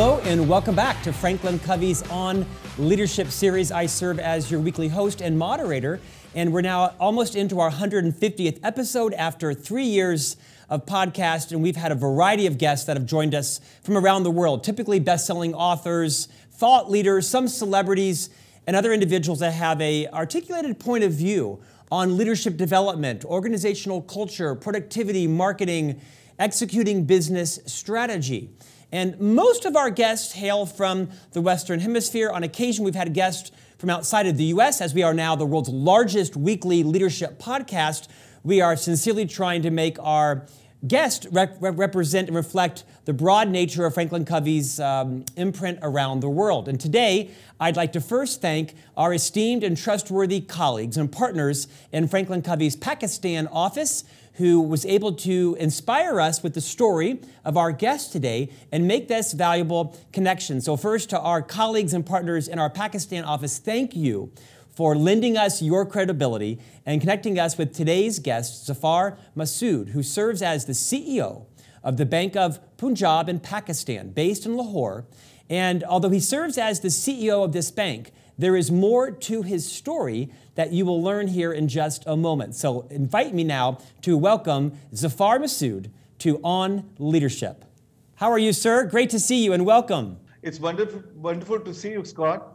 Hello, and welcome back to Franklin Covey's On Leadership series. I serve as your weekly host and moderator, and we're now almost into our 150th episode after three years of podcast, and we've had a variety of guests that have joined us from around the world, typically best-selling authors, thought leaders, some celebrities, and other individuals that have a articulated point of view on leadership development, organizational culture, productivity, marketing, executing business strategy. And most of our guests hail from the Western Hemisphere. On occasion, we've had guests from outside of the US, as we are now the world's largest weekly leadership podcast. We are sincerely trying to make our guests rep represent and reflect the broad nature of Franklin Covey's um, imprint around the world. And today, I'd like to first thank our esteemed and trustworthy colleagues and partners in Franklin Covey's Pakistan office who was able to inspire us with the story of our guest today and make this valuable connection. So, first, to our colleagues and partners in our Pakistan office, thank you for lending us your credibility and connecting us with today's guest, Zafar Masood, who serves as the CEO of the Bank of Punjab in Pakistan, based in Lahore. And although he serves as the CEO of this bank, there is more to his story that you will learn here in just a moment. So invite me now to welcome Zafar Masood to On Leadership. How are you, sir? Great to see you and welcome. It's wonderful, wonderful to see you, Scott.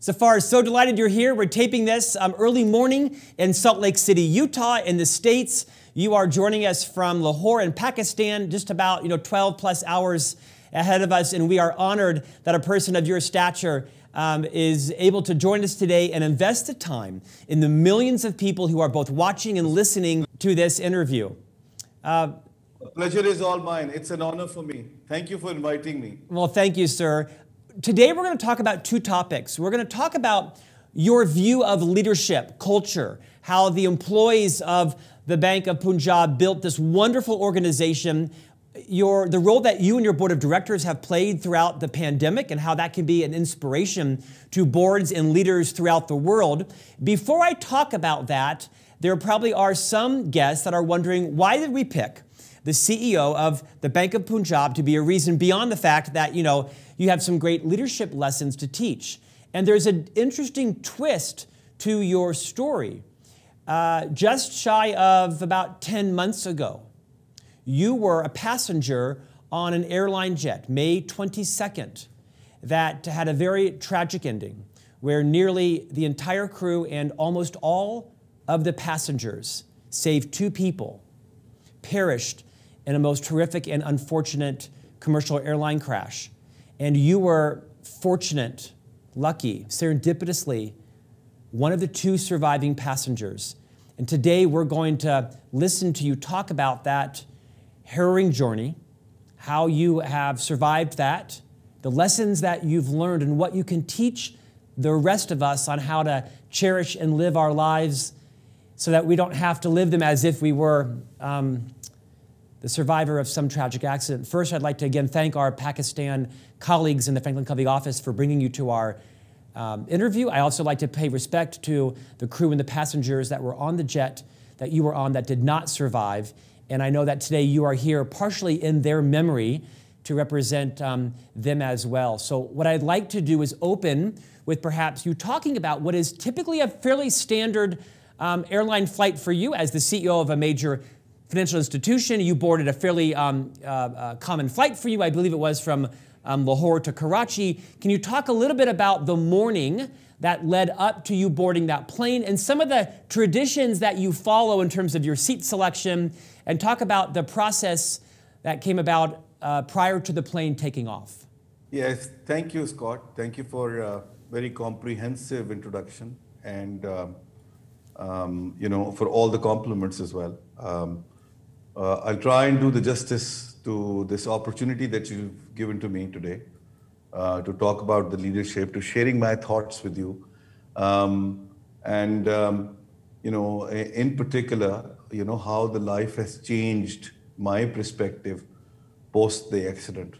Zafar, so delighted you're here. We're taping this um, early morning in Salt Lake City, Utah, in the States. You are joining us from Lahore in Pakistan, just about you know 12 plus hours ahead of us, and we are honored that a person of your stature um, is able to join us today and invest the time in the millions of people who are both watching and listening to this interview. Uh, pleasure is all mine. It's an honor for me. Thank you for inviting me. Well, thank you, sir. Today, we're going to talk about two topics. We're going to talk about your view of leadership, culture, how the employees of the Bank of Punjab built this wonderful organization your, the role that you and your board of directors have played throughout the pandemic and how that can be an inspiration to boards and leaders throughout the world. Before I talk about that, there probably are some guests that are wondering why did we pick the CEO of the Bank of Punjab to be a reason beyond the fact that, you know, you have some great leadership lessons to teach. And there's an interesting twist to your story. Uh, just shy of about 10 months ago, you were a passenger on an airline jet, May 22nd, that had a very tragic ending where nearly the entire crew and almost all of the passengers, save two people, perished in a most horrific and unfortunate commercial airline crash. And you were fortunate, lucky, serendipitously, one of the two surviving passengers. And today we're going to listen to you talk about that harrowing journey, how you have survived that, the lessons that you've learned, and what you can teach the rest of us on how to cherish and live our lives so that we don't have to live them as if we were um, the survivor of some tragic accident. First, I'd like to again thank our Pakistan colleagues in the Franklin Covey office for bringing you to our um, interview. I also like to pay respect to the crew and the passengers that were on the jet that you were on that did not survive. And I know that today you are here partially in their memory to represent um, them as well. So, what I'd like to do is open with perhaps you talking about what is typically a fairly standard um, airline flight for you as the CEO of a major financial institution. You boarded a fairly um, uh, uh, common flight for you, I believe it was from um, Lahore to Karachi. Can you talk a little bit about the morning that led up to you boarding that plane and some of the traditions that you follow in terms of your seat selection and talk about the process that came about uh, prior to the plane taking off? Yes, thank you, Scott. Thank you for a uh, very comprehensive introduction and, um, um, you know, for all the compliments as well. Um, uh, I'll try and do the justice to this opportunity that you've given to me today uh, to talk about the leadership, to sharing my thoughts with you. Um, and, um, you know, in particular, you know, how the life has changed my perspective post the accident.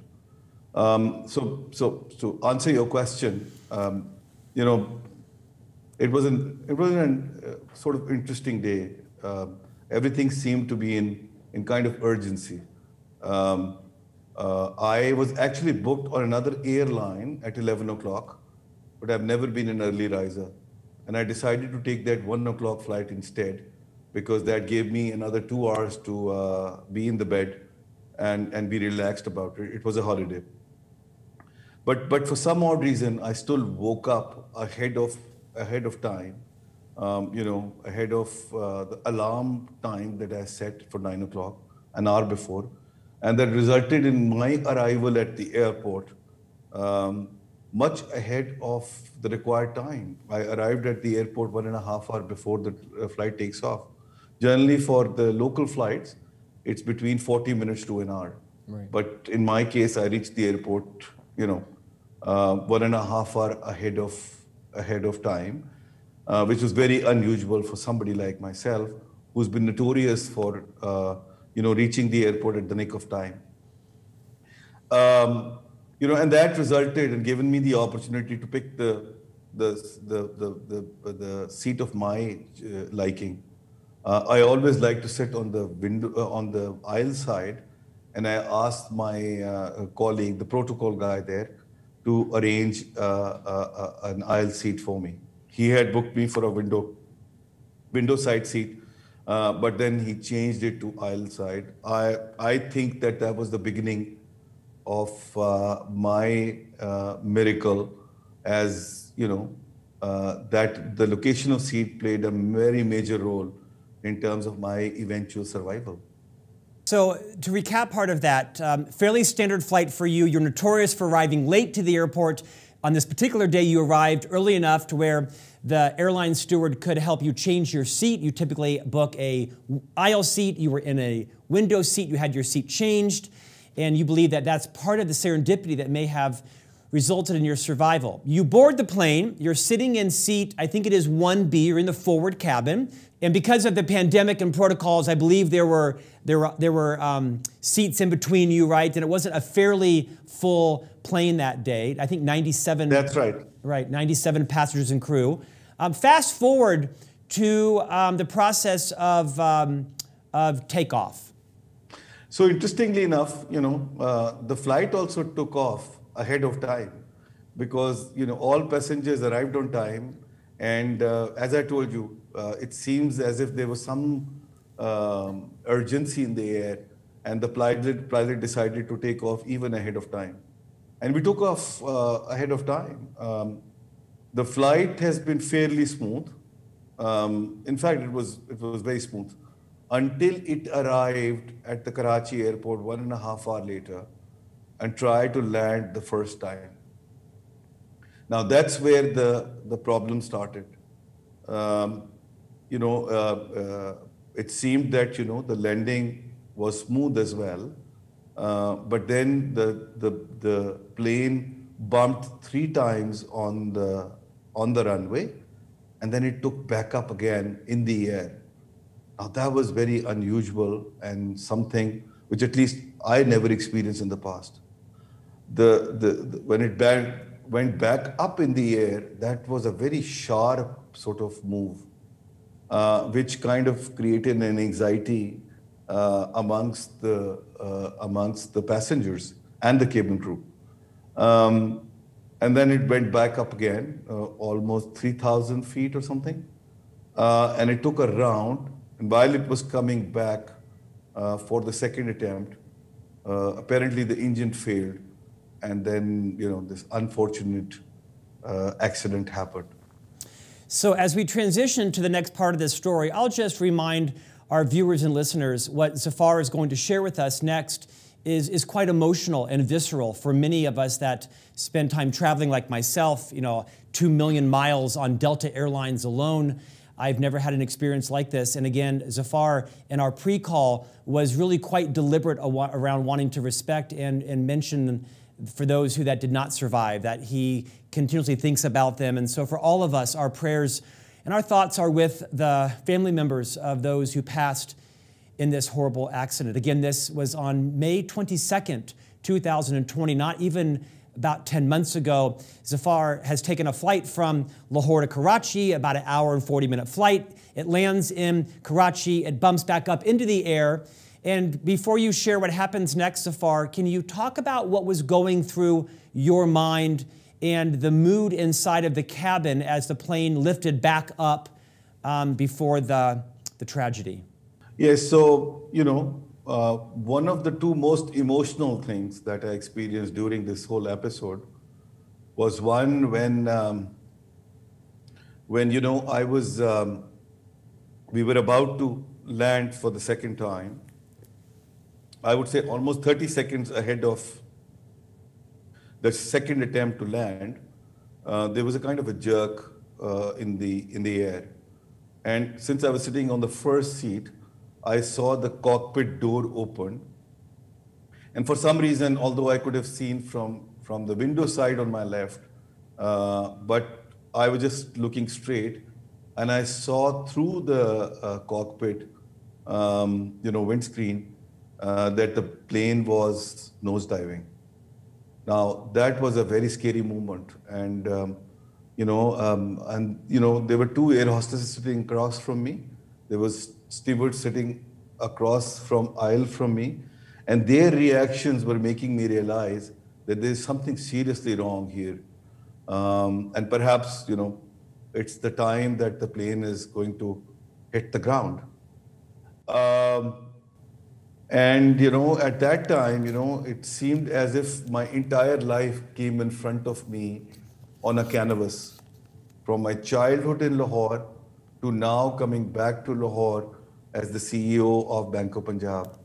Um, so, so to answer your question, um, you know, it was an, it was an uh, sort of interesting day. Uh, everything seemed to be in, in kind of urgency. Um, uh, I was actually booked on another airline at 11 o'clock, but I've never been an early riser. And I decided to take that 1 o'clock flight instead because that gave me another two hours to uh, be in the bed and, and be relaxed about it. It was a holiday. But, but for some odd reason, I still woke up ahead of, ahead of time, um, you know, ahead of uh, the alarm time that I set for 9 o'clock, an hour before and that resulted in my arrival at the airport um, much ahead of the required time. I arrived at the airport one and a half hour before the uh, flight takes off. Generally, for the local flights, it's between 40 minutes to an hour. Right. But in my case, I reached the airport, you know, uh, one and a half hour ahead of ahead of time, uh, which was very unusual for somebody like myself, who's been notorious for. Uh, you know, reaching the airport at the nick of time. Um, you know, and that resulted and given me the opportunity to pick the the the the the, the seat of my uh, liking. Uh, I always like to sit on the window uh, on the aisle side, and I asked my uh, colleague, the protocol guy there, to arrange uh, uh, an aisle seat for me. He had booked me for a window window side seat, uh, but then he changed it to Isle Side. I, I think that that was the beginning of uh, my uh, miracle as, you know, uh, that the location of seed played a very major role in terms of my eventual survival. So, to recap part of that, um, fairly standard flight for you. You're notorious for arriving late to the airport. On this particular day, you arrived early enough to where the airline steward could help you change your seat. You typically book a aisle seat. You were in a window seat. You had your seat changed, and you believe that that's part of the serendipity that may have resulted in your survival. You board the plane. You're sitting in seat, I think it is 1B. You're in the forward cabin. And because of the pandemic and protocols, I believe there were, there were, there were um, seats in between you, right? And it wasn't a fairly full plane that day. I think 97. That's right. Right, 97 passengers and crew. Um, fast forward to um, the process of, um, of takeoff. So interestingly enough, you know, uh, the flight also took off ahead of time because, you know, all passengers arrived on time and uh, as I told you, uh, it seems as if there was some um, urgency in the air, and the pilot, pilot decided to take off even ahead of time. And we took off uh, ahead of time. Um, the flight has been fairly smooth. Um, in fact, it was it was very smooth until it arrived at the Karachi airport one and a half hour later and tried to land the first time. Now that's where the, the problem started. Um, you know, uh, uh, it seemed that, you know, the lending was smooth as well. Uh, but then the, the, the plane bumped three times on the, on the runway and then it took back up again in the air. Now that was very unusual and something which at least I never experienced in the past. The, the, the when it banged, went back up in the air, that was a very sharp sort of move, uh, which kind of created an anxiety uh, amongst the uh, amongst the passengers and the cabin crew. Um, and then it went back up again, uh, almost 3,000 feet or something. Uh, and it took a round. And while it was coming back for the second attempt, apparently the engine failed and then you know this unfortunate uh, accident happened. So as we transition to the next part of this story, I'll just remind our viewers and listeners what Zafar is going to share with us next is, is quite emotional and visceral for many of us that spend time traveling like myself, you know, two million miles on Delta Airlines alone. I've never had an experience like this. And again, Zafar in our pre-call was really quite deliberate around wanting to respect and, and mention for those who that did not survive, that he continuously thinks about them. And so for all of us, our prayers and our thoughts are with the family members of those who passed in this horrible accident. Again, this was on May 22nd, 2020, not even about 10 months ago. Zafar has taken a flight from Lahore to Karachi, about an hour and 40 minute flight. It lands in Karachi, it bumps back up into the air and before you share what happens next, Safar, can you talk about what was going through your mind and the mood inside of the cabin as the plane lifted back up um, before the, the tragedy? Yes, so, you know, uh, one of the two most emotional things that I experienced during this whole episode was one when, um, when you know, I was, um, we were about to land for the second time I would say, almost 30 seconds ahead of the second attempt to land, uh, there was a kind of a jerk uh, in, the, in the air. And since I was sitting on the first seat, I saw the cockpit door open. And for some reason, although I could have seen from, from the window side on my left, uh, but I was just looking straight and I saw through the uh, cockpit, um, you know, windscreen, uh, that the plane was nosediving. Now that was a very scary moment, and um, you know, um, and you know, there were two air hostesses sitting across from me. There was steward sitting across from aisle from me, and their reactions were making me realize that there is something seriously wrong here, um, and perhaps you know, it's the time that the plane is going to hit the ground. Um, and, you know, at that time, you know, it seemed as if my entire life came in front of me on a canvas. From my childhood in Lahore to now coming back to Lahore as the CEO of Bank of Punjab.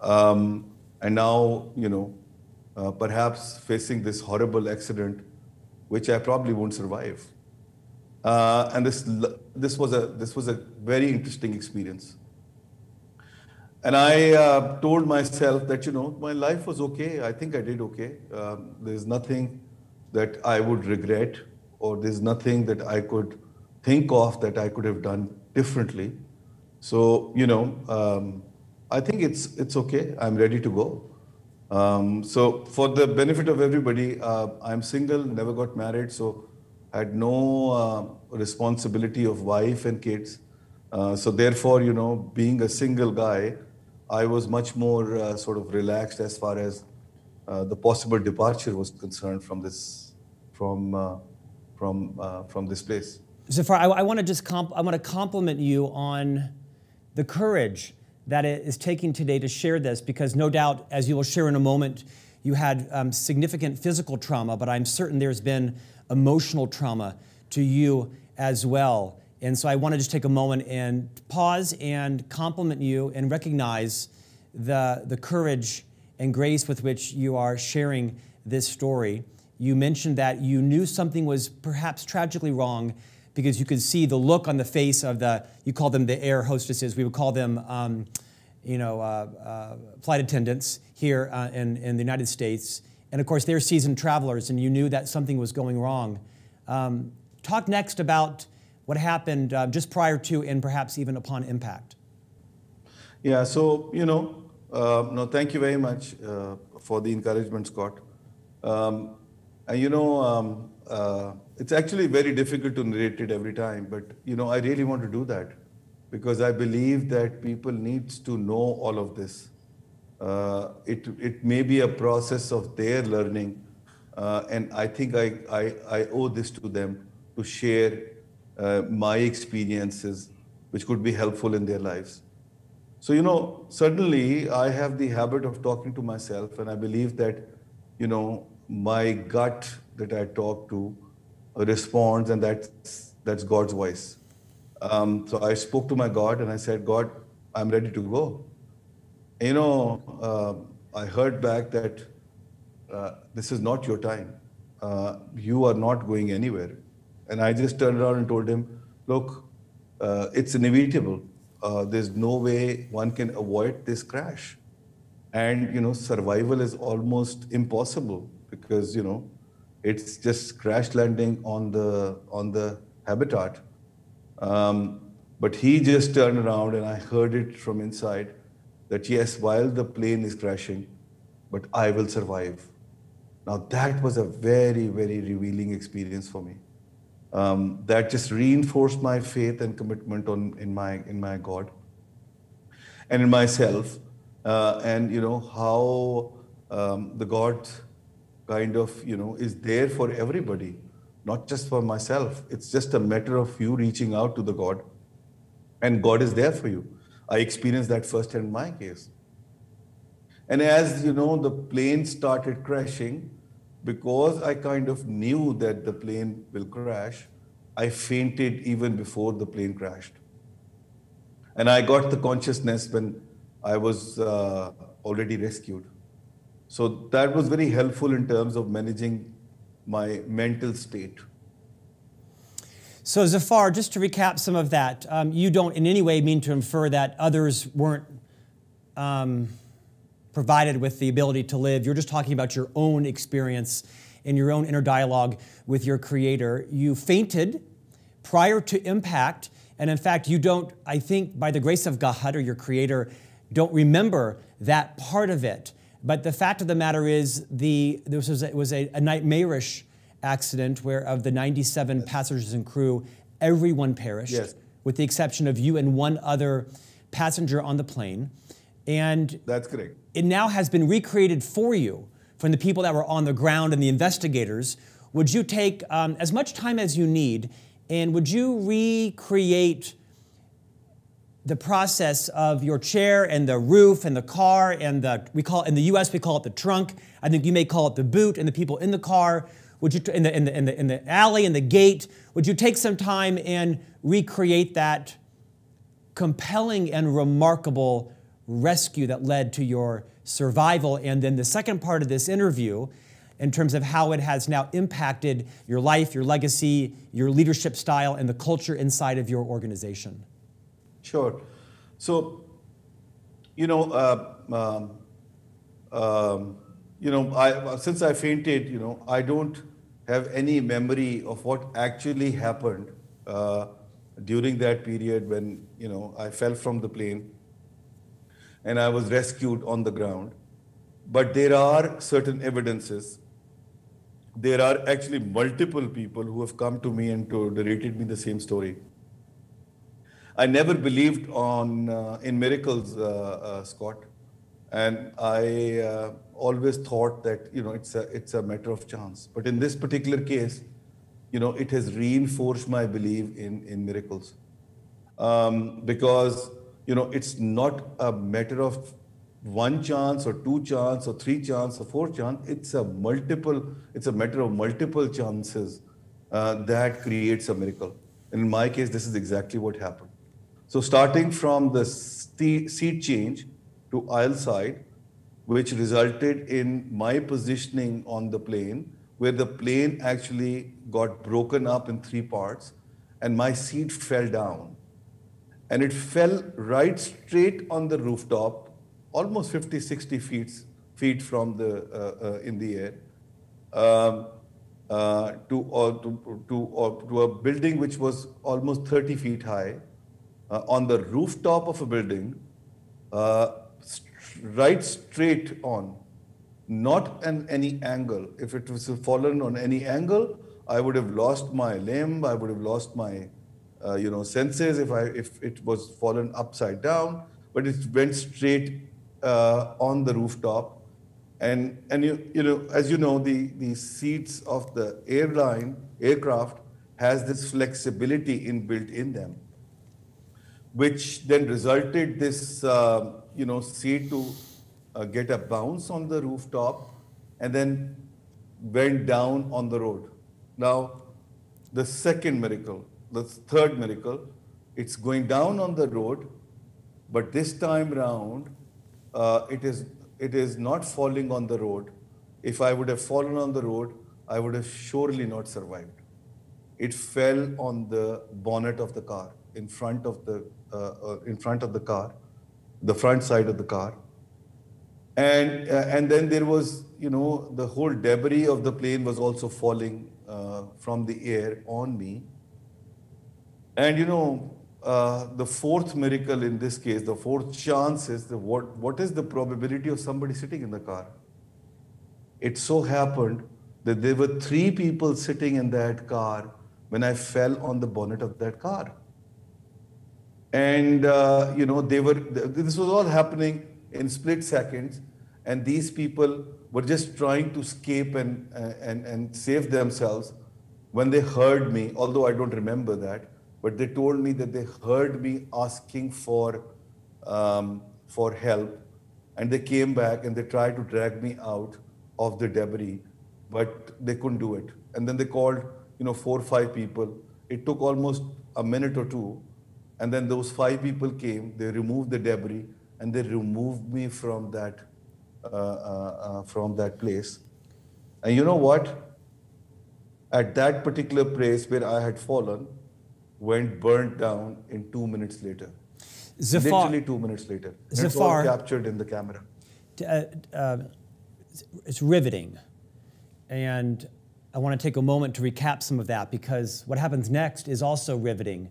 Um, and now, you know, uh, perhaps facing this horrible accident, which I probably won't survive. Uh, and this, this, was a, this was a very interesting experience. And I uh, told myself that, you know, my life was okay. I think I did okay. Um, there's nothing that I would regret, or there's nothing that I could think of that I could have done differently. So, you know, um, I think it's, it's okay. I'm ready to go. Um, so, for the benefit of everybody, uh, I'm single, never got married, so had no uh, responsibility of wife and kids. Uh, so, therefore, you know, being a single guy, I was much more uh, sort of relaxed as far as uh, the possible departure was concerned from this from uh, from uh, from this place. Zafar, I, I want to just comp- I want to compliment you on the courage that it is taking today to share this, because no doubt, as you will share in a moment, you had um, significant physical trauma, but I'm certain there's been emotional trauma to you as well. And so I want to just take a moment and pause and compliment you and recognize the, the courage and grace with which you are sharing this story. You mentioned that you knew something was perhaps tragically wrong because you could see the look on the face of the, you call them the air hostesses, we would call them, um, you know, uh, uh, flight attendants here uh, in, in the United States. And of course, they're seasoned travelers, and you knew that something was going wrong. Um, talk next about what happened uh, just prior to and perhaps even upon impact? Yeah, so, you know, uh, no, thank you very much uh, for the encouragement, Scott. Um, and, you know, um, uh, it's actually very difficult to narrate it every time, but, you know, I really want to do that because I believe that people needs to know all of this. Uh, it, it may be a process of their learning, uh, and I think I, I, I owe this to them to share uh, my experiences, which could be helpful in their lives. So, you know, suddenly I have the habit of talking to myself, and I believe that, you know, my gut that I talk to responds, and that's, that's God's voice. Um, so I spoke to my God and I said, God, I'm ready to go. And, you know, uh, I heard back that uh, this is not your time. Uh, you are not going anywhere. And I just turned around and told him, look, uh, it's inevitable. Uh, there's no way one can avoid this crash. And, you know, survival is almost impossible because, you know, it's just crash landing on the, on the habitat. Um, but he just turned around and I heard it from inside that yes, while the plane is crashing, but I will survive. Now that was a very, very revealing experience for me um, that just reinforced my faith and commitment on in my in my God and in myself, uh, and you know how um, the God kind of you know is there for everybody, not just for myself. It's just a matter of you reaching out to the God, and God is there for you. I experienced that firsthand in my case. And as you know, the plane started crashing because I kind of knew that the plane will crash, I fainted even before the plane crashed. And I got the consciousness when I was uh, already rescued. So that was very helpful in terms of managing my mental state. So, Zafar, just to recap some of that, um, you don't in any way mean to infer that others weren't um, provided with the ability to live. You're just talking about your own experience and your own inner dialogue with your creator. You fainted prior to impact. And in fact, you don't, I think, by the grace of God or your creator, don't remember that part of it. But the fact of the matter is, the, this was a, was a, a nightmarish accident where, of the 97 passengers and crew, everyone perished, yes. with the exception of you and one other passenger on the plane. And that's correct. It now has been recreated for you from the people that were on the ground and the investigators. Would you take um, as much time as you need and would you recreate the process of your chair and the roof and the car and the we call in the U.S. we call it the trunk. I think you may call it the boot and the people in the car. Would you in the in the in the, in the alley and the gate? Would you take some time and recreate that compelling and remarkable rescue that led to your survival. And then the second part of this interview, in terms of how it has now impacted your life, your legacy, your leadership style, and the culture inside of your organization. Sure. So, you know, uh, um, um, you know, I, since I fainted, you know, I don't have any memory of what actually happened uh, during that period when you know I fell from the plane and I was rescued on the ground. But there are certain evidences. There are actually multiple people who have come to me and to, narrated me the same story. I never believed on uh, in miracles, uh, uh, Scott, and I uh, always thought that you know it's a it's a matter of chance. But in this particular case, you know, it has reinforced my belief in in miracles um, because you know, it's not a matter of one chance or two chance or three chance or four chance. It's a multiple, it's a matter of multiple chances uh, that creates a miracle. And in my case, this is exactly what happened. So starting from the seat change to aisle side, which resulted in my positioning on the plane, where the plane actually got broken up in three parts and my seat fell down and it fell right straight on the rooftop, almost 50, 60 feet, feet from the, uh, uh, in the air, um, uh, to, uh, to, to, uh, to a building which was almost 30 feet high, uh, on the rooftop of a building, st right straight on, not an any angle. If it was fallen on any angle, I would have lost my limb, I would have lost my uh, you know, senses if I if it was fallen upside down, but it went straight uh, on the rooftop. And and you you know as you know the the seats of the airline aircraft has this flexibility inbuilt in them, which then resulted this uh, you know seat to uh, get a bounce on the rooftop, and then went down on the road. Now, the second miracle the third miracle. It's going down on the road, but this time round, uh, it is it is not falling on the road. If I would have fallen on the road, I would have surely not survived. It fell on the bonnet of the car, in front of the uh, uh, in front of the car, the front side of the car, and uh, and then there was you know the whole debris of the plane was also falling uh, from the air on me, and you know, uh, the fourth miracle in this case, the fourth chance is the, what, what is the probability of somebody sitting in the car? It so happened that there were three people sitting in that car when I fell on the bonnet of that car. And, uh, you know, they were, this was all happening in split seconds. And these people were just trying to escape and, uh, and, and save themselves when they heard me, although I don't remember that but they told me that they heard me asking for um, for help, and they came back and they tried to drag me out of the debris, but they couldn't do it. And then they called, you know, four or five people. It took almost a minute or two, and then those five people came. They removed the debris and they removed me from that uh, uh, uh from that place. And you know what? At that particular place where I had fallen, went burnt down in two minutes later. Zafar, Literally two minutes later. Zafar, it's all captured in the camera. Uh, uh, it's riveting. And I want to take a moment to recap some of that because what happens next is also riveting.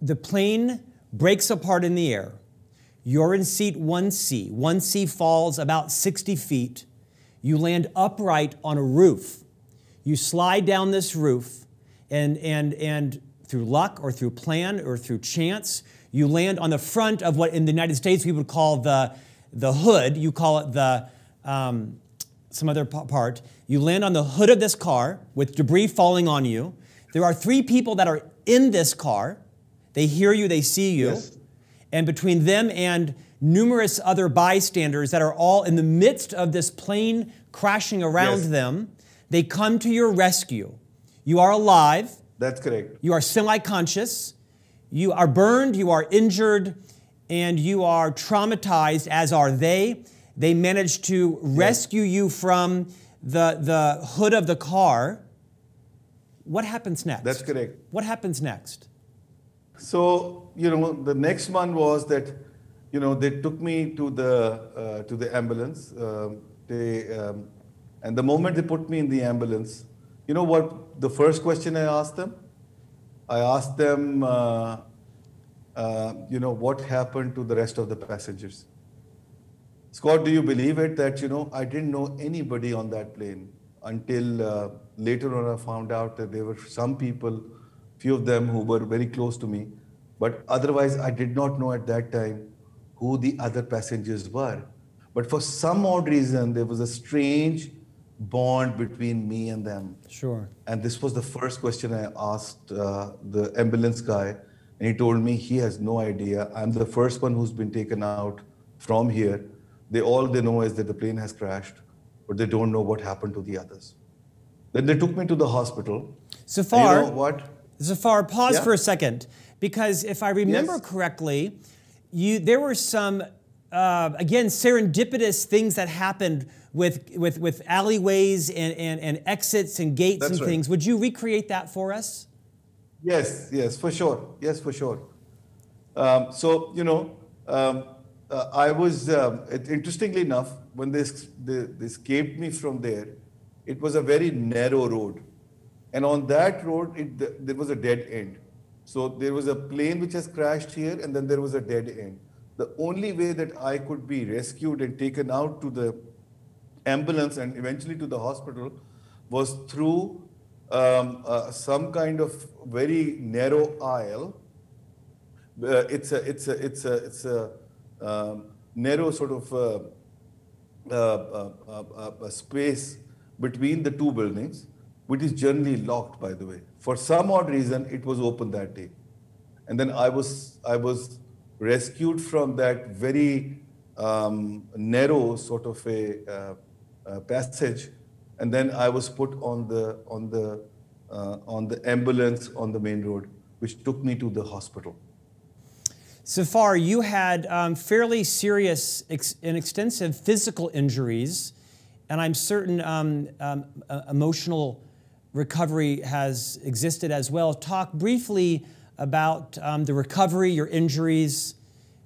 The plane breaks apart in the air. You're in seat 1C. 1C falls about 60 feet. You land upright on a roof. You slide down this roof, and, and, and through luck or through plan or through chance. You land on the front of what in the United States we would call the, the hood. You call it the, um, some other part. You land on the hood of this car with debris falling on you. There are three people that are in this car. They hear you, they see you. Yes. And between them and numerous other bystanders that are all in the midst of this plane crashing around yes. them, they come to your rescue. You are alive. That's correct. You are semi conscious, you are burned, you are injured, and you are traumatized, as are they. They managed to rescue yes. you from the, the hood of the car. What happens next? That's correct. What happens next? So, you know, the next one was that, you know, they took me to the, uh, to the ambulance. Um, they, um, and the moment they put me in the ambulance, you know what the first question I asked them? I asked them, uh, uh, you know, what happened to the rest of the passengers? Scott, do you believe it that, you know, I didn't know anybody on that plane until uh, later on I found out that there were some people, few of them who were very close to me, but otherwise I did not know at that time who the other passengers were. But for some odd reason, there was a strange bond between me and them. Sure. And this was the first question I asked uh, the ambulance guy, and he told me he has no idea. I'm the first one who's been taken out from here. They all they know is that the plane has crashed, but they don't know what happened to the others. Then they took me to the hospital. Zafar, you know what? Zafar, pause yeah? for a second, because if I remember yes. correctly, you there were some uh, again serendipitous things that happened with, with, with alleyways and, and, and exits and gates That's and right. things. Would you recreate that for us? Yes, yes, for sure. Yes, for sure. Um, so, you know, um, uh, I was, um, it, interestingly enough, when they, they, they escaped me from there, it was a very narrow road. And on that road, it, there was a dead end. So there was a plane which has crashed here, and then there was a dead end. The only way that I could be rescued and taken out to the ambulance and eventually to the hospital was through um, uh, some kind of very narrow aisle. Uh, it's a it's a it's a it's a um, narrow sort of uh, uh, uh, uh, space between the two buildings, which is generally locked, by the way. For some odd reason, it was open that day, and then I was I was rescued from that very um, narrow sort of a uh, passage, and then I was put on the on the uh, on the ambulance on the main road, which took me to the hospital. Safar, you had um, fairly serious ex and extensive physical injuries, and I'm certain um, um, uh, emotional recovery has existed as well. Talk briefly about um, the recovery, your injuries.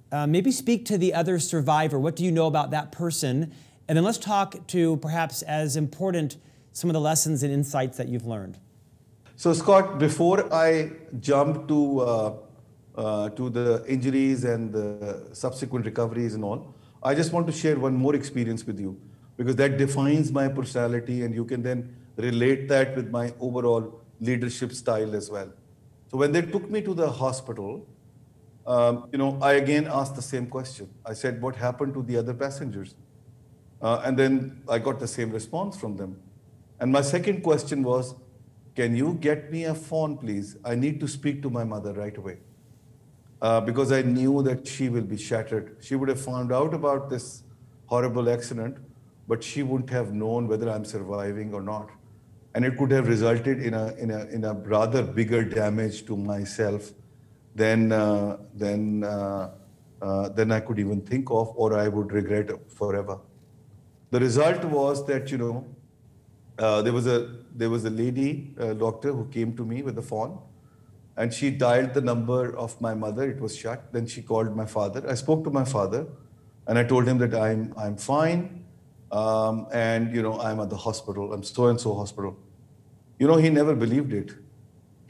Uh, maybe speak to the other survivor. What do you know about that person? And then let's talk to perhaps as important some of the lessons and insights that you've learned. So, Scott, before I jump to uh, uh, to the injuries and the subsequent recoveries and all, I just want to share one more experience with you because that defines my personality, and you can then relate that with my overall leadership style as well. So, when they took me to the hospital, um, you know, I again asked the same question. I said, "What happened to the other passengers?" Uh, and then I got the same response from them. And my second question was, can you get me a phone, please? I need to speak to my mother right away. Uh, because I knew that she will be shattered. She would have found out about this horrible accident, but she wouldn't have known whether I'm surviving or not. And it could have resulted in a, in a, in a rather bigger damage to myself than, uh, than, uh, uh than I could even think of, or I would regret forever. The result was that, you know, uh, there was a there was a lady a uh, doctor who came to me with a phone and she dialed the number of my mother it was shut then she called my father i spoke to my father and i told him that i'm i'm fine um, and you know i'm at the hospital i'm so and so hospital you know he never believed it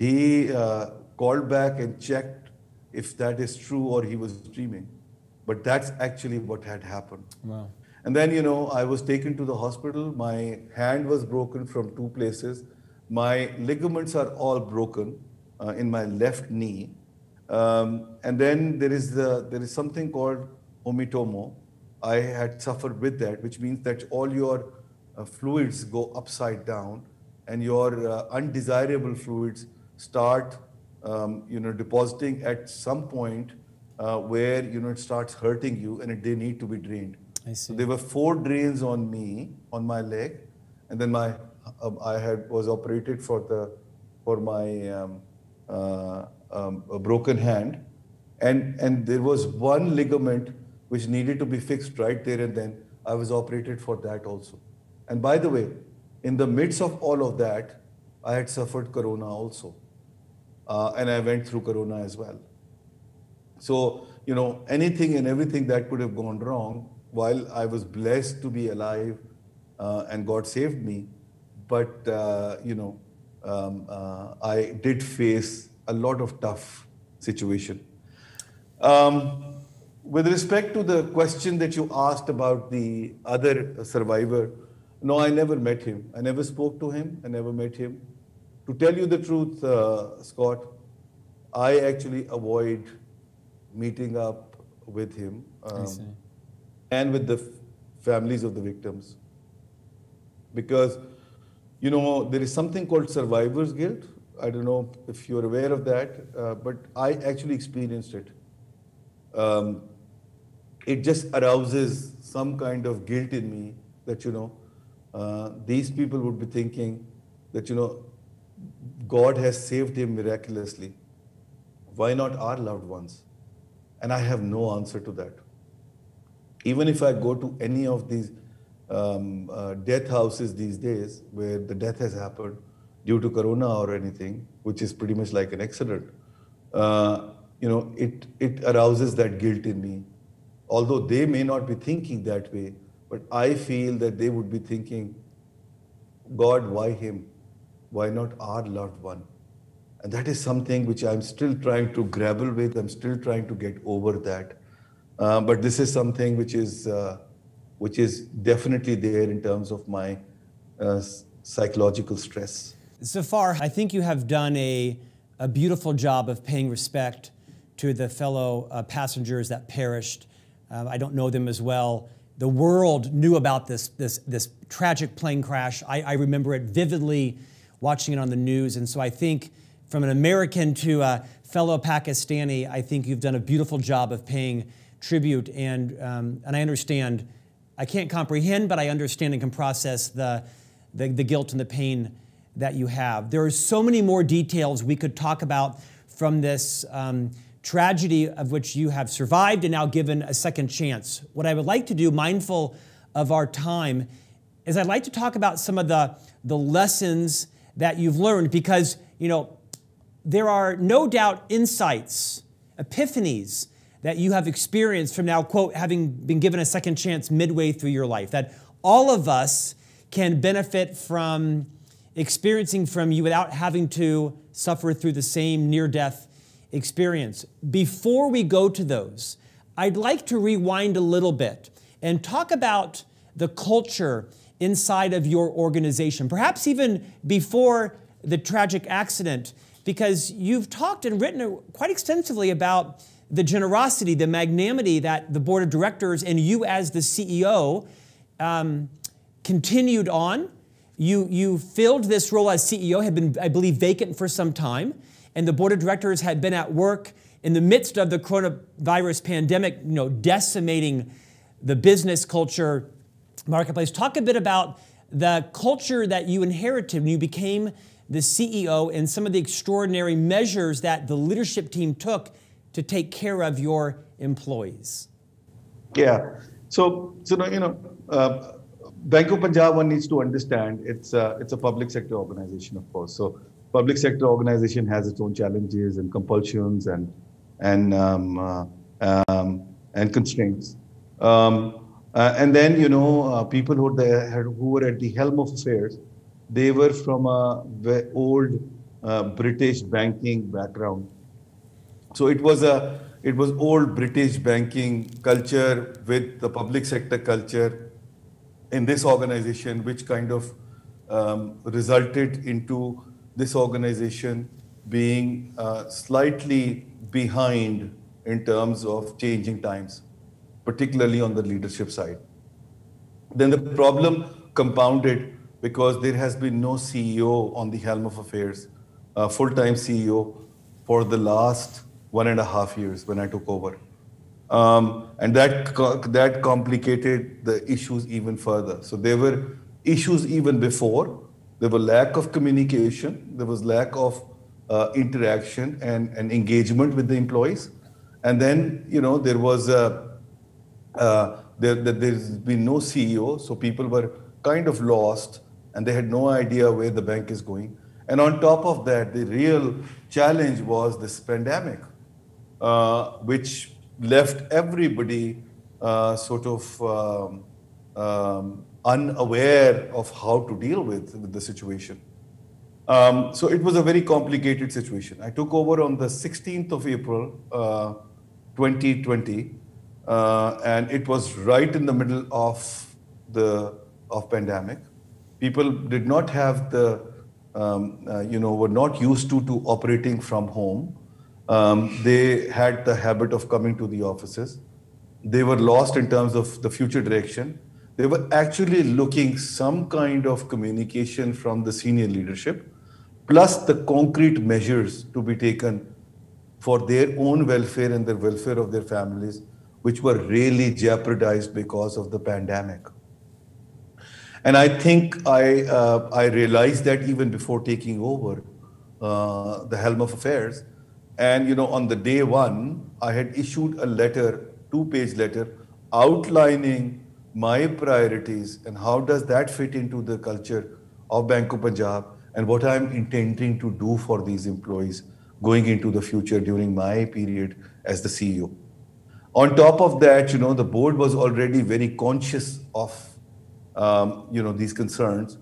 he uh, called back and checked if that is true or he was dreaming but that's actually what had happened wow and then, you know, I was taken to the hospital. My hand was broken from two places. My ligaments are all broken uh, in my left knee. Um, and then there is, the, there is something called omitomo. I had suffered with that, which means that all your uh, fluids go upside down and your uh, undesirable fluids start um, you know depositing at some point uh, where you know it starts hurting you and it, they need to be drained I see. So there were four drains on me, on my leg, and then my uh, I had was operated for the for my um, uh, um, broken hand, and and there was one ligament which needed to be fixed right there and then. I was operated for that also. And by the way, in the midst of all of that, I had suffered corona also, uh, and I went through corona as well. So you know anything and everything that could have gone wrong while I was blessed to be alive uh, and God saved me, but uh, you know, um, uh, I did face a lot of tough situation. Um, with respect to the question that you asked about the other survivor, no, I never met him. I never spoke to him. I never met him. To tell you the truth, uh, Scott, I actually avoid meeting up with him. Um, and with the families of the victims. Because, you know, there is something called survivor's guilt. I don't know if you're aware of that, uh, but I actually experienced it. Um, it just arouses some kind of guilt in me that, you know, uh, these people would be thinking that, you know, God has saved him miraculously. Why not our loved ones? And I have no answer to that. Even if I go to any of these um, uh, death houses these days where the death has happened due to corona or anything, which is pretty much like an accident, uh, you know, it, it arouses that guilt in me. Although they may not be thinking that way, but I feel that they would be thinking, God, why him? Why not our loved one? And that is something which I'm still trying to grapple with. I'm still trying to get over that. Uh, but this is something which is uh, which is definitely there in terms of my uh, psychological stress. So far, I think you have done a, a beautiful job of paying respect to the fellow uh, passengers that perished. Uh, I don't know them as well. The world knew about this, this, this tragic plane crash. I, I remember it vividly watching it on the news. And so I think from an American to a fellow Pakistani, I think you've done a beautiful job of paying tribute. And, um, and I understand, I can't comprehend, but I understand and can process the, the, the guilt and the pain that you have. There are so many more details we could talk about from this um, tragedy of which you have survived and now given a second chance. What I would like to do, mindful of our time, is I'd like to talk about some of the, the lessons that you've learned because, you know, there are no doubt insights, epiphanies that you have experienced from now, quote, having been given a second chance midway through your life, that all of us can benefit from experiencing from you without having to suffer through the same near death experience. Before we go to those, I'd like to rewind a little bit and talk about the culture inside of your organization, perhaps even before the tragic accident, because you've talked and written quite extensively about the generosity, the magnanimity that the board of directors and you as the CEO um, continued on. You, you filled this role as CEO, had been, I believe, vacant for some time, and the board of directors had been at work in the midst of the coronavirus pandemic, you know, decimating the business culture marketplace. Talk a bit about the culture that you inherited when you became the CEO and some of the extraordinary measures that the leadership team took to take care of your employees? Yeah. So, so you know, uh, Bank of Punjab one needs to understand it's a, it's a public sector organization, of course. So, public sector organization has its own challenges and compulsions and and um, uh, um, and constraints. Um, uh, and then you know uh, people who were, there, who were at the helm of affairs, they were from a old uh, British banking background, so it was a it was old British banking culture with the public sector culture in this organization, which kind of um, resulted into this organization being uh, slightly behind in terms of changing times, particularly on the leadership side. Then the problem compounded because there has been no CEO on the helm of affairs, uh, full time CEO for the last one and a half years when I took over. Um, and that, that complicated the issues even further. So there were issues even before. There were lack of communication. There was lack of uh, interaction and, and engagement with the employees. And then, you know, there was a, uh, uh there, there's been no CEO. So people were kind of lost and they had no idea where the bank is going. And on top of that, the real challenge was this pandemic. Uh, which left everybody uh, sort of um, um, unaware of how to deal with, with the situation. Um, so it was a very complicated situation. I took over on the 16th of April, uh, 2020, uh, and it was right in the middle of the of pandemic. People did not have the, um, uh, you know, were not used to to operating from home. Um, they had the habit of coming to the offices. They were lost in terms of the future direction. They were actually looking some kind of communication from the senior leadership, plus the concrete measures to be taken for their own welfare and the welfare of their families, which were really jeopardized because of the pandemic. And I think I, uh, I realized that even before taking over uh, the helm of affairs, and you know, on the day one, I had issued a letter, two-page letter, outlining my priorities and how does that fit into the culture of Bank of Punjab and what I'm intending to do for these employees going into the future during my period as the CEO. On top of that, you know, the board was already very conscious of um, you know these concerns,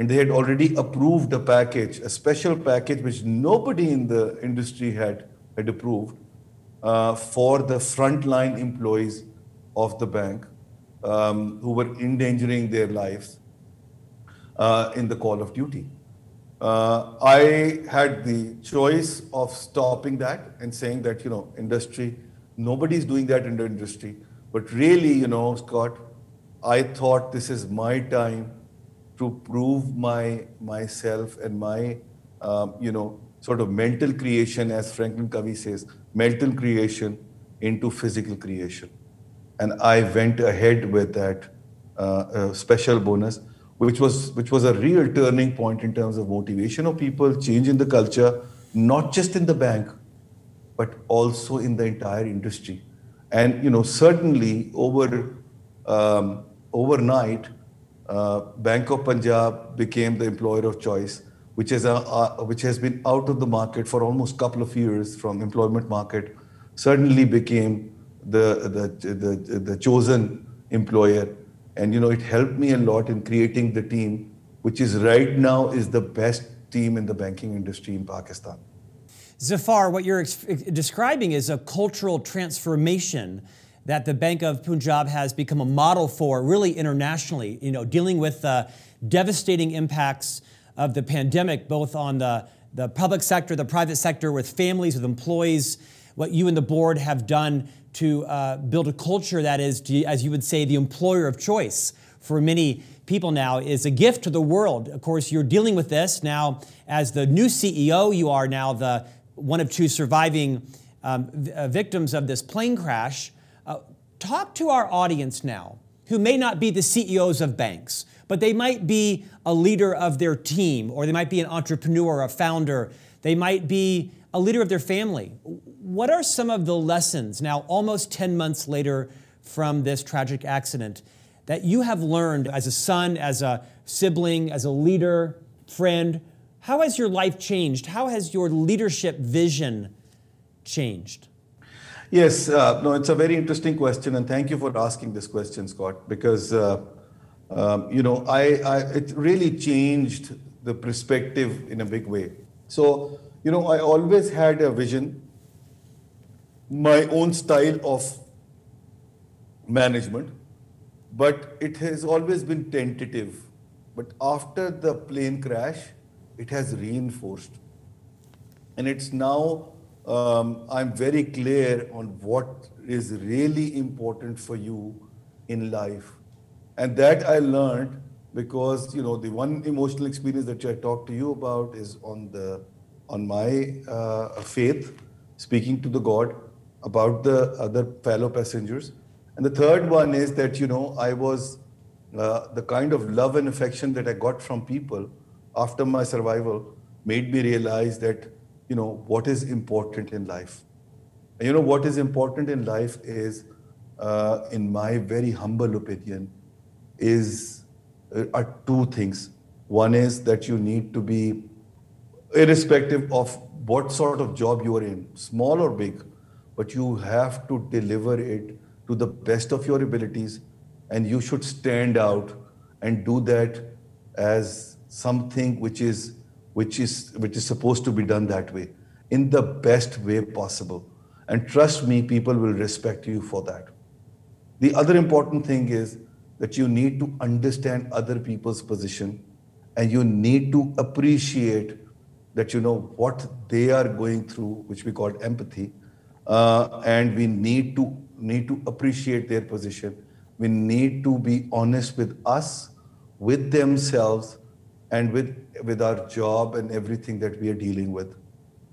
and they had already approved a package, a special package which nobody in the industry had, had approved uh, for the frontline employees of the bank um, who were endangering their lives uh, in the call of duty. Uh, I had the choice of stopping that and saying that, you know, industry, nobody's doing that in the industry. But really, you know, Scott, I thought this is my time to prove my myself and my um, you know sort of mental creation as franklin covey says mental creation into physical creation and i went ahead with that uh, uh, special bonus which was which was a real turning point in terms of motivation of people change in the culture not just in the bank but also in the entire industry and you know certainly over um, overnight uh, Bank of Punjab became the employer of choice, which is a, uh, which has been out of the market for almost couple of years from employment market, suddenly became the the the, the chosen employer, and you know it helped me a lot in creating the team, which is right now is the best team in the banking industry in Pakistan. Zafar, what you're ex- describing is a cultural transformation that the Bank of Punjab has become a model for, really internationally, you know, dealing with the devastating impacts of the pandemic, both on the, the public sector, the private sector, with families, with employees, what you and the board have done to uh, build a culture that is, as you would say, the employer of choice for many people now is a gift to the world. Of course, you're dealing with this now as the new CEO. You are now the one of two surviving um, uh, victims of this plane crash talk to our audience now who may not be the CEOs of banks, but they might be a leader of their team, or they might be an entrepreneur, a founder, they might be a leader of their family. What are some of the lessons now, almost 10 months later from this tragic accident, that you have learned as a son, as a sibling, as a leader, friend? How has your life changed? How has your leadership vision changed? Yes, uh, no, it's a very interesting question, and thank you for asking this question, Scott, because uh, um, you know I, I, it really changed the perspective in a big way. So you know I always had a vision, my own style of management, but it has always been tentative. But after the plane crash, it has reinforced, and it's now um, I'm very clear on what is really important for you in life. And that I learned because, you know, the one emotional experience that I talked to you about is on the on my uh, faith, speaking to the God about the other fellow passengers. And the third one is that, you know, I was uh, the kind of love and affection that I got from people after my survival made me realize that you know, what is important in life. And you know, what is important in life is, uh, in my very humble opinion, is uh, are two things. One is that you need to be, irrespective of what sort of job you are in, small or big, but you have to deliver it to the best of your abilities, and you should stand out and do that as something which is which is which is supposed to be done that way in the best way possible and trust me people will respect you for that the other important thing is that you need to understand other people's position and you need to appreciate that you know what they are going through which we call empathy uh, and we need to need to appreciate their position we need to be honest with us with themselves and with, with our job and everything that we are dealing with.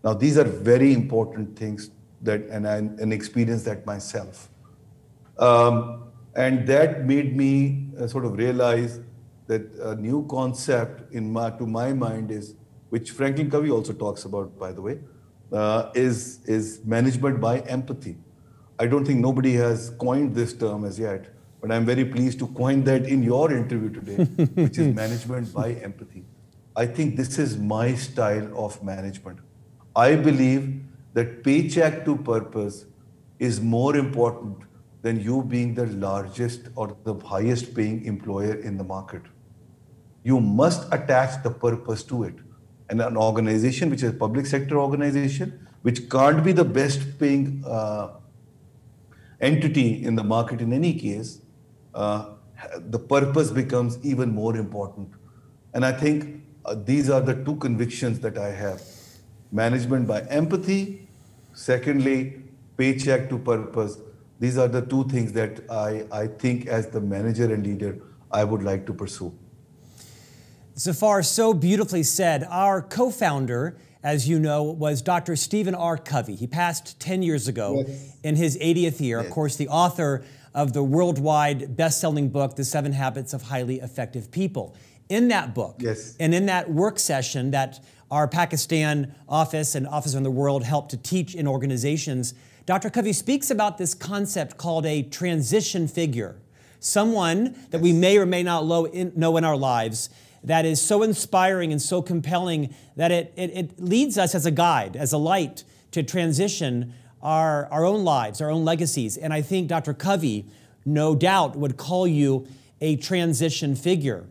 Now, these are very important things that, and I and experienced that myself. Um, and that made me uh, sort of realize that a new concept in my, to my mind is, which Franklin Covey also talks about, by the way, uh, is, is management by empathy. I don't think nobody has coined this term as yet, but I'm very pleased to coin that in your interview today, which is management by empathy. I think this is my style of management. I believe that paycheck to purpose is more important than you being the largest or the highest paying employer in the market. You must attach the purpose to it. And an organization which is a public sector organization, which can't be the best paying uh, entity in the market in any case, uh, the purpose becomes even more important. And I think uh, these are the two convictions that I have management by empathy, secondly, paycheck to purpose. These are the two things that I, I think, as the manager and leader, I would like to pursue. Zafar, so beautifully said. Our co founder, as you know, was Dr. Stephen R. Covey. He passed 10 years ago yes. in his 80th year. Yes. Of course, the author of the worldwide best-selling book, The Seven Habits of Highly Effective People. In that book, yes. and in that work session that our Pakistan office and Office on the World help to teach in organizations, Dr. Covey speaks about this concept called a transition figure, someone that yes. we may or may not know in our lives that is so inspiring and so compelling that it, it, it leads us as a guide, as a light, to transition our, our own lives, our own legacies. And I think Dr. Covey, no doubt, would call you a transition figure.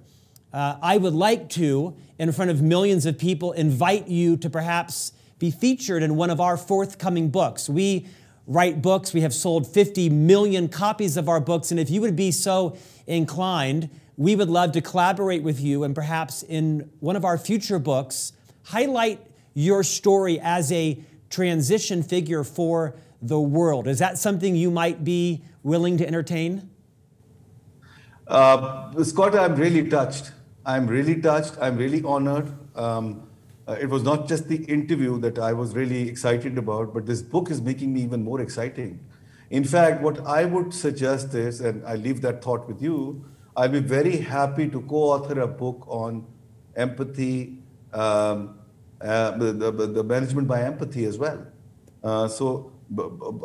Uh, I would like to, in front of millions of people, invite you to perhaps be featured in one of our forthcoming books. We write books, we have sold 50 million copies of our books, and if you would be so inclined, we would love to collaborate with you and perhaps in one of our future books, highlight your story as a transition figure for the world. Is that something you might be willing to entertain? Uh, Scott, I'm really touched. I'm really touched. I'm really honored. Um, uh, it was not just the interview that I was really excited about, but this book is making me even more exciting. In fact, what I would suggest is, and I leave that thought with you, I'll be very happy to co author a book on empathy, um, uh, the, the, the, management by empathy as well. Uh, so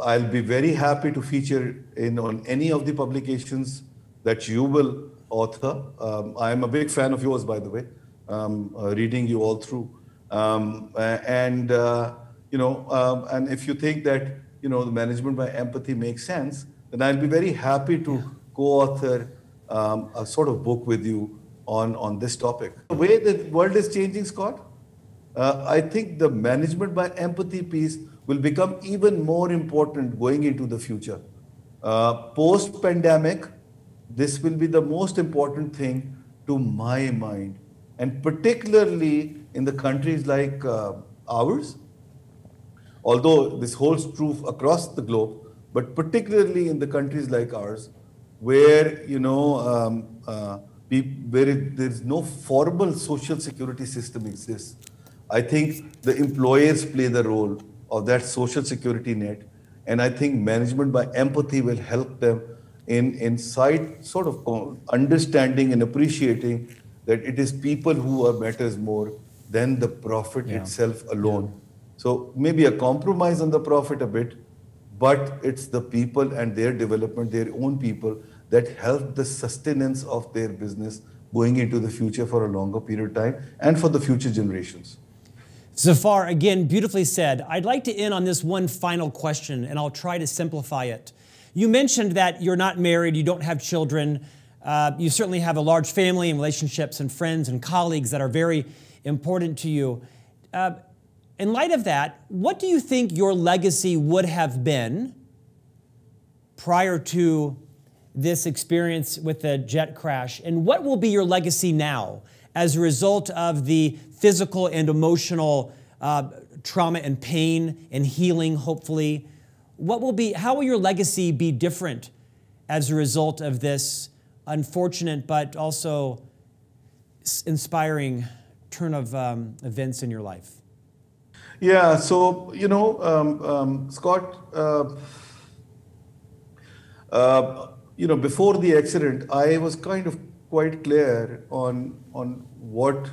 I'll be very happy to feature in on any of the publications that you will author. Um, I'm a big fan of yours, by the way, um, uh, reading you all through. Um, and uh, you know, um, and if you think that you know the management by empathy makes sense, then I'll be very happy to co-author um, a sort of book with you on on this topic. The way the world is changing, Scott uh, I think the management by empathy piece will become even more important going into the future. Uh, Post pandemic, this will be the most important thing to my mind, and particularly in the countries like uh, ours. Although this holds true across the globe, but particularly in the countries like ours, where you know um, uh, where it, there's no formal social security system exists I think the employers play the role of that social security net. And I think management by empathy will help them in inside sort of understanding and appreciating that it is people who are matters more than the profit yeah. itself alone. Yeah. So maybe a compromise on the profit a bit, but it's the people and their development, their own people that help the sustenance of their business going into the future for a longer period of time and for the future generations. Zafar, again, beautifully said. I'd like to end on this one final question, and I'll try to simplify it. You mentioned that you're not married, you don't have children. Uh, you certainly have a large family and relationships and friends and colleagues that are very important to you. Uh, in light of that, what do you think your legacy would have been prior to this experience with the jet crash? And what will be your legacy now as a result of the physical and emotional uh, trauma and pain and healing, hopefully. What will be, how will your legacy be different as a result of this unfortunate but also inspiring turn of um, events in your life? Yeah, so, you know, um, um, Scott, uh, uh, you know, before the accident, I was kind of quite clear on, on what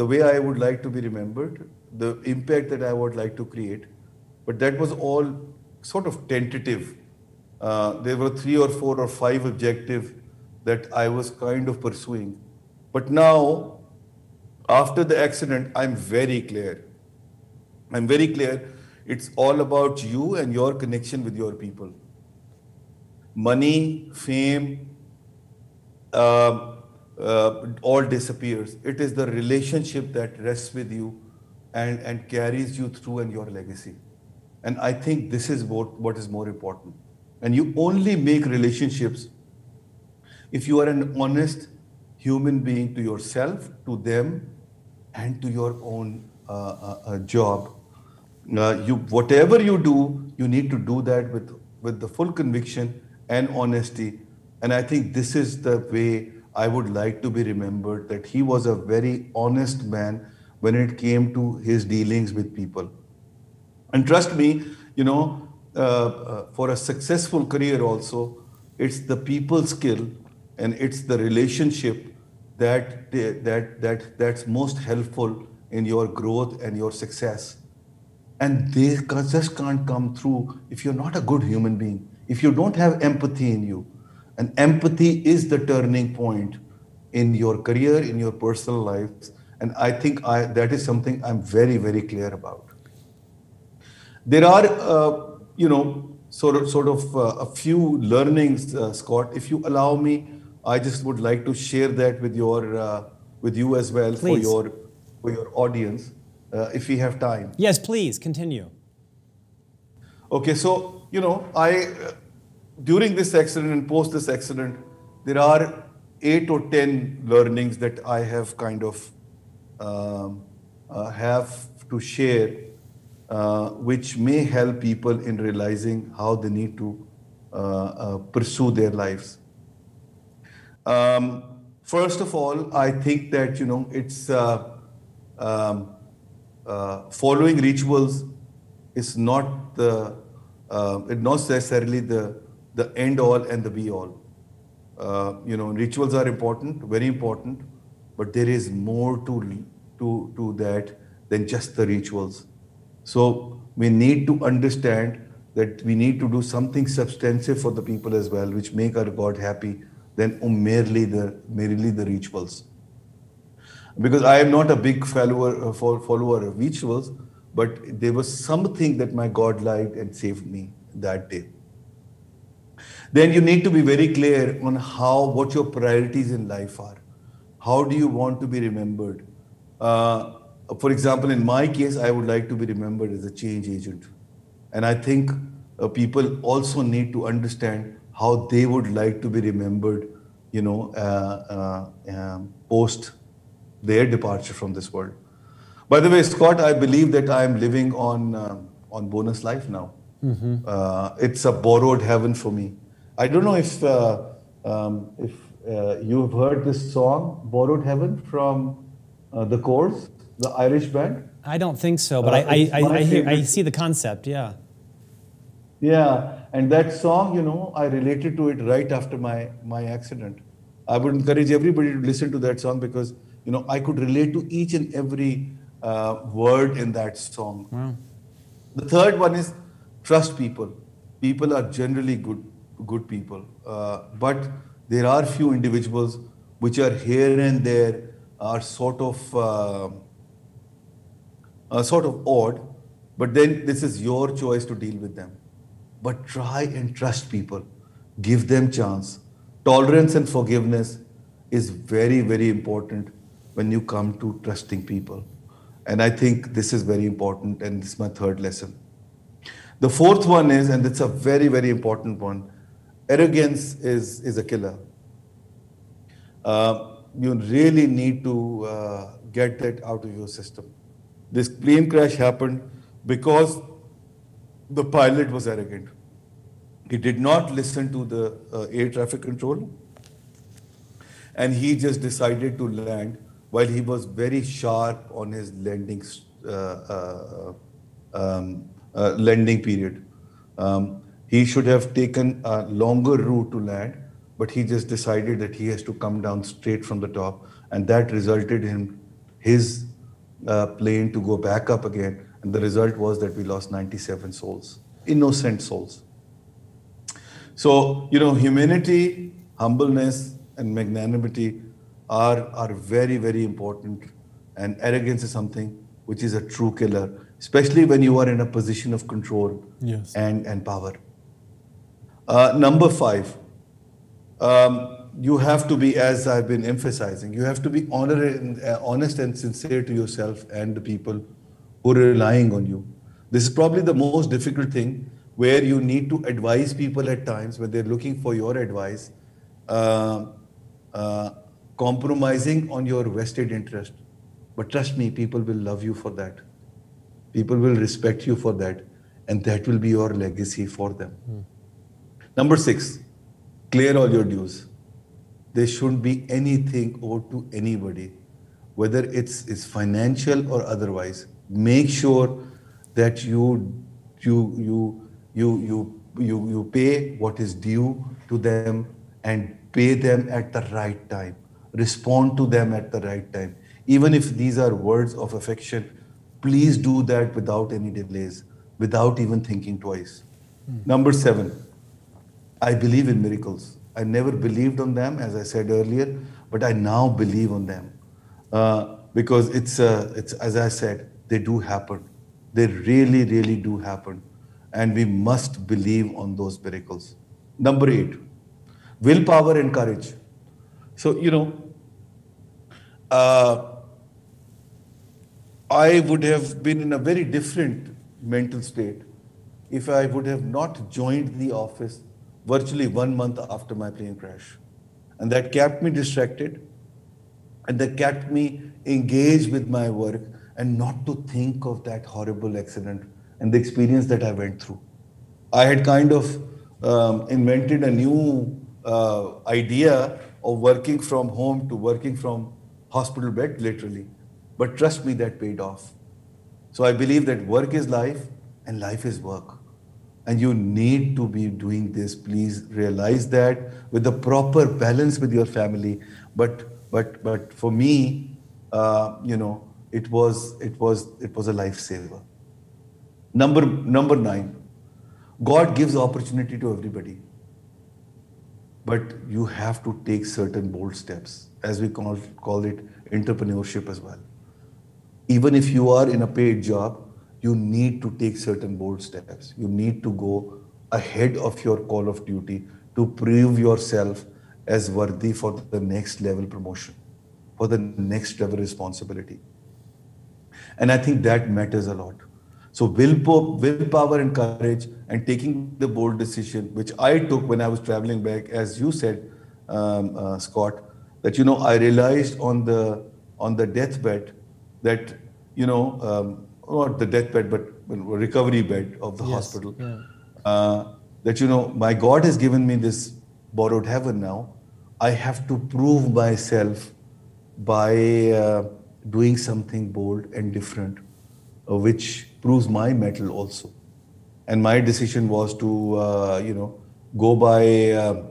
the way I would like to be remembered, the impact that I would like to create. But that was all sort of tentative. Uh, there were three or four or five objectives that I was kind of pursuing. But now, after the accident, I'm very clear. I'm very clear. It's all about you and your connection with your people. Money, fame, uh, uh, all disappears. It is the relationship that rests with you and, and carries you through and your legacy. And I think this is what, what is more important. And you only make relationships if you are an honest human being to yourself, to them, and to your own uh, uh, uh job. you, whatever you do, you need to do that with, with the full conviction and honesty. And I think this is the way I would like to be remembered that he was a very honest man when it came to his dealings with people. And trust me, you know, uh, uh, for a successful career, also, it's the people skill and it's the relationship that that that that's most helpful in your growth and your success. And they just can't come through if you're not a good human being, if you don't have empathy in you and empathy is the turning point in your career, in your personal lives. And I think I, that is something I'm very, very clear about. There are, uh, you know, sort of, sort of uh, a few learnings, uh, Scott. If you allow me, I just would like to share that with your, uh, with you as well please. for your, for your audience, uh, if we have time. Yes, please continue. Okay, so you know, I during this accident and post this accident, there are eight or ten learnings that I have kind of um, uh, have to share, uh, which may help people in realizing how they need to uh, uh pursue their lives. Um, first of all, I think that you know it's uh, um, uh, following rituals is not the uh, not necessarily the the end all and the be all. Uh, you know, rituals are important, very important, but there is more to to to that than just the rituals. So we need to understand that we need to do something substantive for the people as well, which make our God happy, than um, merely the merely the rituals. Because I am not a big follower uh, follower of rituals, but there was something that my God liked and saved me that day then you need to be very clear on how what your priorities in life are. How do you want to be remembered? Uh, for example, in my case, I would like to be remembered as a change agent, and I think uh, people also need to understand how they would like to be remembered. You know, uh, uh um, post their departure from this world. By the way, Scott, I believe that I am living on um, on bonus life now. Mm-hmm. Uh, it's a borrowed heaven for me I don't know if uh, um, if uh, you've heard this song "Borrowed Heaven" from uh, the Course, the Irish band. I don't think so, but uh, I I, I, hear, I, see the concept. Yeah. Yeah, and that song, you know, I related to it right after my my accident. I would encourage everybody to listen to that song because you know I could relate to each and every uh, word in that song. Wow. The third one is trust people. People are generally good good people. Uh, but there are few individuals which are here and there are sort of uh, uh, sort of odd, but then this is your choice to deal with them. But try and trust people, give them chance. Tolerance and forgiveness is very very important when you come to trusting people, and I think this is very important. And this is my third lesson. The fourth one is, and it's a very very important one arrogance is, is a killer. Uh, you really need to uh, get that out of your system. This plane crash happened because the pilot was arrogant. He did not listen to the uh, air traffic control and he just decided to land while he was very sharp on his landing, uh, uh, um, uh, landing period. Um, he should have taken a longer route to land, but he just decided that he has to come down straight from the top, and that resulted in his uh, plane to go back up again. And the result was that we lost 97 souls, innocent souls. So, you know, humanity, humbleness, and magnanimity are, are very, very important. And arrogance is something which is a true killer, especially when you are in a position of control yes. and, and power. Uh, number five, um, you have to be, as I've been emphasizing, you have to be and, uh, honest and sincere to yourself and the people who are relying on you. This is probably the most difficult thing where you need to advise people at times when they're looking for your advice, uh, uh, compromising on your vested interest. But trust me, people will love you for that. People will respect you for that. And that will be your legacy for them. Mm. Number six, clear all your dues. There shouldn't be anything owed to anybody, whether it's, it's financial or otherwise. Make sure that you you you you you you you pay what is due to them and pay them at the right time. Respond to them at the right time. Even if these are words of affection, please do that without any delays, without even thinking twice. Mm. Number seven I believe in miracles. I never believed on them, as I said earlier, but I now believe on them uh, because it's, uh, it's as I said, they do happen. They really, really do happen, and we must believe on those miracles. Number eight, willpower and courage. So you know, uh, I would have been in a very different mental state if I would have not joined the office virtually one month after my plane crash. And that kept me distracted and that kept me engaged with my work and not to think of that horrible accident and the experience that I went through. I had kind of um, invented a new uh, idea of working from home to working from hospital bed, literally. But trust me, that paid off. So I believe that work is life and life is work and you need to be doing this please realize that with the proper balance with your family but but but for me uh, you know it was it was it was a lifesaver number number 9 god gives opportunity to everybody but you have to take certain bold steps as we call call it entrepreneurship as well even if you are in a paid job you need to take certain bold steps. You need to go ahead of your call of duty to prove yourself as worthy for the next level promotion, for the next level responsibility. And I think that matters a lot. So willpower, willpower and courage and taking the bold decision, which I took when I was traveling back, as you said, um, uh, Scott, that, you know, I realized on the, on the deathbed that, you know, um, not the deathbed, but recovery bed of the yes. hospital. Yeah. Uh, that, you know, my God has given me this borrowed heaven now. I have to prove myself by uh, doing something bold and different, uh, which proves my metal also. And my decision was to, uh, you know, go by um,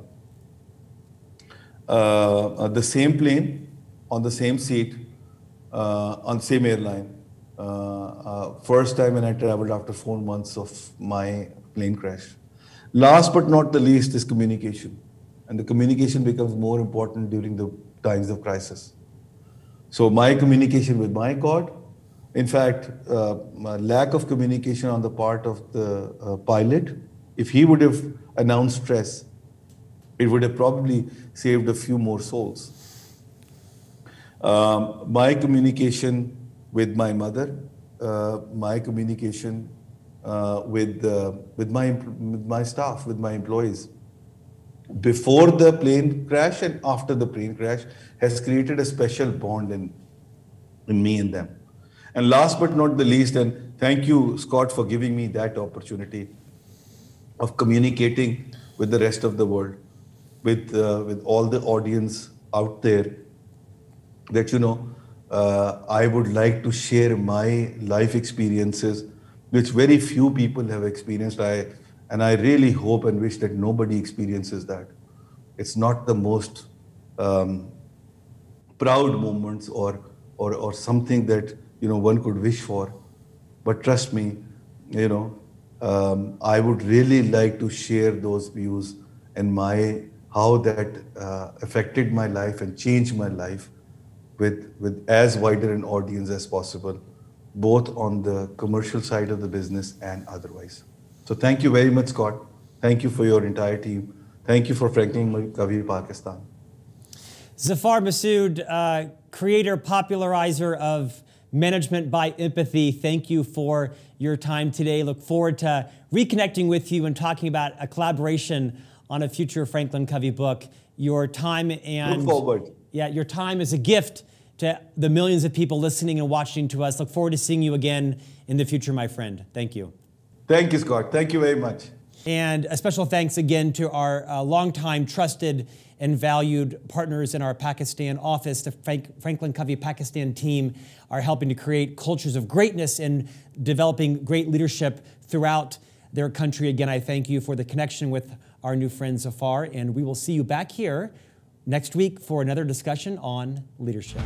uh, uh, the same plane on the same seat on the same airline uh, uh, first time when I traveled after four months of my plane crash. Last but not the least is communication. And the communication becomes more important during the times of crisis. So, my communication with my God, in fact, uh, lack of communication on the part of the uh, pilot, if he would have announced stress, it would have probably saved a few more souls. Um, my communication with my mother, uh, my communication uh, with, uh, with, my, with my staff, with my employees, before the plane crash and after the plane crash has created a special bond in, in me and them. And last but not the least, and thank you, Scott, for giving me that opportunity of communicating with the rest of the world, with, uh, with all the audience out there, that you know, uh, I would like to share my life experiences, which very few people have experienced. I and I really hope and wish that nobody experiences that. It's not the most um, proud moments or, or or something that you know one could wish for, but trust me, you know um, I would really like to share those views and my how that uh, affected my life and changed my life with, with as wider an audience as possible, both on the commercial side of the business and otherwise. So thank you very much, Scott. Thank you for your entire team. Thank you for Franklin Kavir Pakistan. Zafar Masood, uh, creator, popularizer of Management by Empathy, thank you for your time today. Look forward to reconnecting with you and talking about a collaboration on a future Franklin Covey book. Your time and. Look forward yeah, your time is a gift to the millions of people listening and watching to us. Look forward to seeing you again in the future, my friend. Thank you. Thank you, Scott. Thank you very much. And a special thanks again to our uh, longtime trusted and valued partners in our Pakistan office, the Frank Franklin Covey Pakistan team, are helping to create cultures of greatness and developing great leadership throughout their country. Again, I thank you for the connection with our new friend Safar, and we will see you back here next week for another discussion on leadership.